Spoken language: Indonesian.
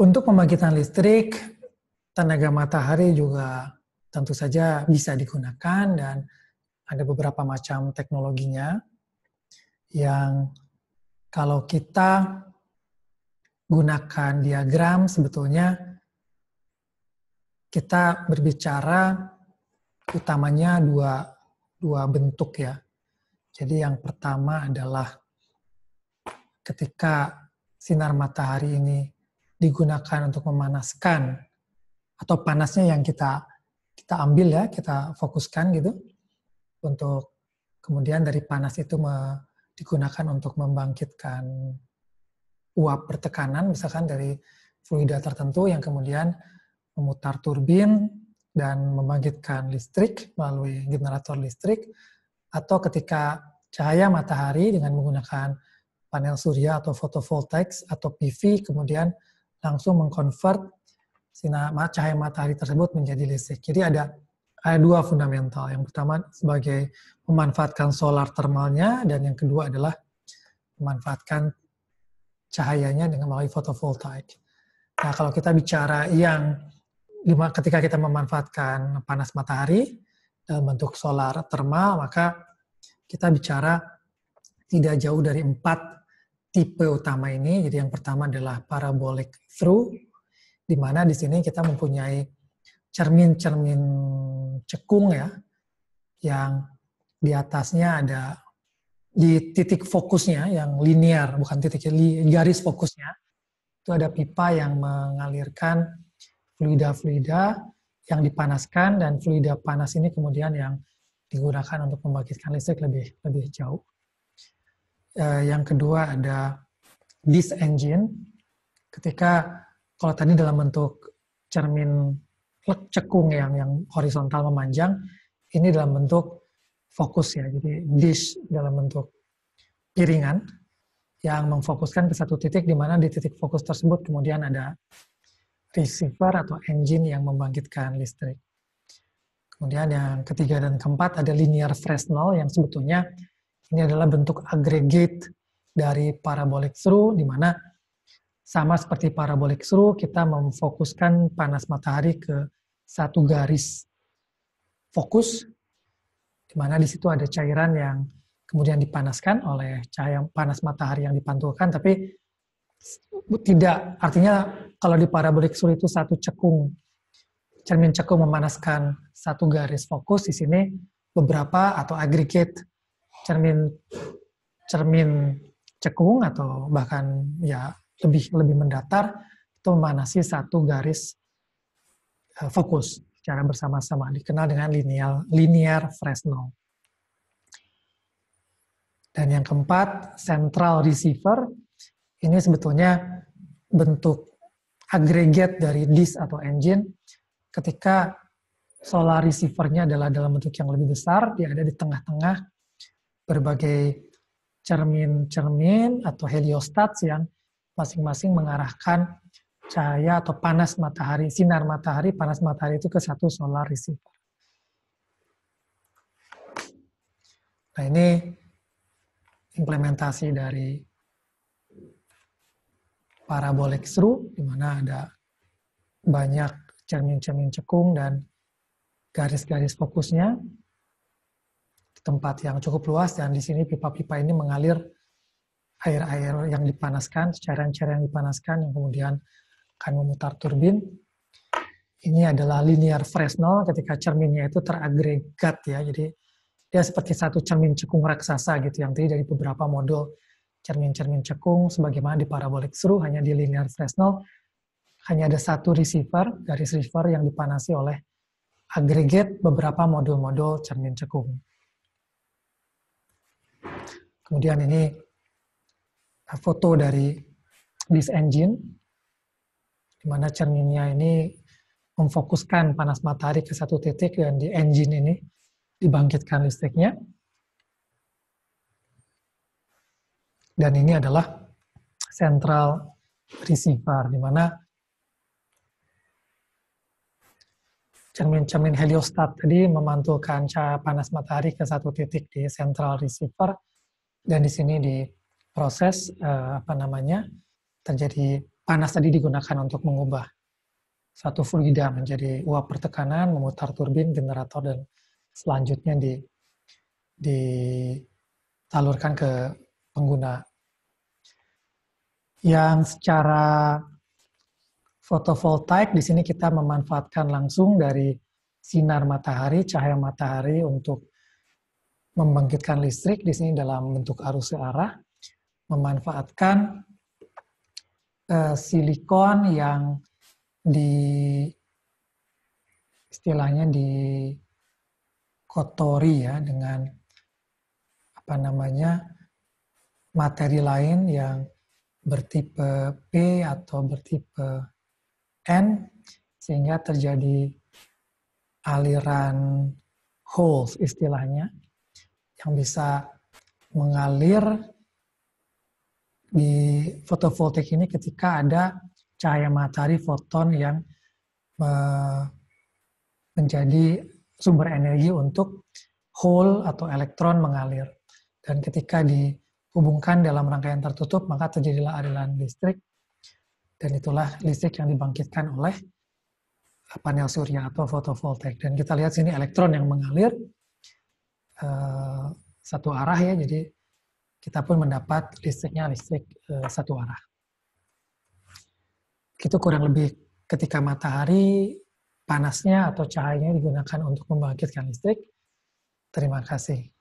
Untuk pembangkitan listrik, tenaga matahari juga tentu saja bisa digunakan dan ada beberapa macam teknologinya yang kalau kita gunakan diagram sebetulnya kita berbicara utamanya dua, dua bentuk ya. Jadi yang pertama adalah ketika sinar matahari ini digunakan untuk memanaskan atau panasnya yang kita kita ambil ya, kita fokuskan gitu untuk kemudian dari panas itu me, digunakan untuk membangkitkan uap bertekanan misalkan dari fluida tertentu yang kemudian memutar turbin dan membangkitkan listrik melalui generator listrik atau ketika cahaya matahari dengan menggunakan panel surya atau photovoltaics atau PV kemudian langsung mengkonvert sinar cahaya matahari tersebut menjadi listrik. Jadi ada ada dua fundamental. Yang pertama sebagai memanfaatkan solar termalnya dan yang kedua adalah memanfaatkan cahayanya dengan melalui fotovoltaik. Nah, kalau kita bicara yang ketika kita memanfaatkan panas matahari dalam bentuk solar termal maka kita bicara tidak jauh dari empat tipe utama ini. Jadi yang pertama adalah parabolic through, di mana di sini kita mempunyai cermin-cermin cekung ya, yang di atasnya ada di titik fokusnya yang linear, bukan titik garis fokusnya, itu ada pipa yang mengalirkan fluida-fluida yang dipanaskan dan fluida panas ini kemudian yang digunakan untuk membangkitkan listrik lebih lebih jauh. Uh, yang kedua ada disk engine. Ketika kalau tadi dalam bentuk cermin cekung yang yang horizontal memanjang, ini dalam bentuk fokus ya. Jadi dish dalam bentuk piringan yang memfokuskan ke satu titik di mana di titik fokus tersebut kemudian ada receiver atau engine yang membangkitkan listrik. Kemudian yang ketiga dan keempat ada linear Fresnel yang sebetulnya ini adalah bentuk aggregate dari parabolic through, di mana sama seperti parabolic through, kita memfokuskan panas matahari ke satu garis fokus, di mana di situ ada cairan yang kemudian dipanaskan oleh cahaya panas matahari yang dipantulkan, tapi tidak, artinya kalau di parabolic through itu satu cekung, cermin cekung memanaskan satu garis fokus, di sini beberapa atau aggregate cermin cermin cekung atau bahkan ya lebih lebih mendatar itu memanasi satu garis eh, fokus secara bersama-sama dikenal dengan linear linear Fresnel. Dan yang keempat, central receiver. Ini sebetulnya bentuk agregat dari disk atau engine ketika solar receivernya adalah dalam bentuk yang lebih besar, dia ada di tengah-tengah berbagai cermin-cermin atau heliostat yang masing-masing mengarahkan cahaya atau panas matahari, sinar matahari, panas matahari itu ke satu solar receiver. Nah ini implementasi dari parabolic screw, di mana ada banyak cermin-cermin cekung dan garis-garis fokusnya tempat yang cukup luas dan di sini pipa-pipa ini mengalir air-air yang dipanaskan, cairan-cairan yang dipanaskan yang kemudian akan memutar turbin. Ini adalah linear Fresnel ketika cerminnya itu teragregat ya, jadi dia seperti satu cermin cekung raksasa gitu yang terdiri dari beberapa modul cermin-cermin cekung sebagaimana di parabolic screw hanya di linear Fresnel hanya ada satu receiver, dari receiver yang dipanasi oleh agregat beberapa modul-modul cermin cekung. Kemudian ini eh, foto dari this engine, di mana cerminnya ini memfokuskan panas matahari ke satu titik dan di engine ini dibangkitkan listriknya. Dan ini adalah central receiver, di mana cermin-cermin heliostat tadi memantulkan cahaya panas matahari ke satu titik di central receiver, dan di sini di proses uh, eh, apa namanya terjadi panas tadi digunakan untuk mengubah satu fluida menjadi uap pertekanan, memutar turbin, generator dan selanjutnya di ditalurkan ke pengguna. Yang secara fotovoltaik di sini kita memanfaatkan langsung dari sinar matahari, cahaya matahari untuk membangkitkan listrik di sini dalam bentuk arus searah, memanfaatkan uh, silikon yang di istilahnya dikotori ya dengan apa namanya materi lain yang bertipe P atau bertipe N sehingga terjadi aliran holes istilahnya yang bisa mengalir di fotovoltaik ini ketika ada cahaya matahari foton yang eh, menjadi sumber energi untuk hole atau elektron mengalir. Dan ketika dihubungkan dalam rangkaian tertutup, maka terjadilah aliran listrik. Dan itulah listrik yang dibangkitkan oleh panel surya atau fotovoltaik. Dan kita lihat sini elektron yang mengalir, Eh, satu arah ya, jadi kita pun mendapat listriknya listrik uh, satu arah. Itu kurang lebih ketika matahari panasnya atau cahayanya digunakan untuk membangkitkan listrik. Terima kasih.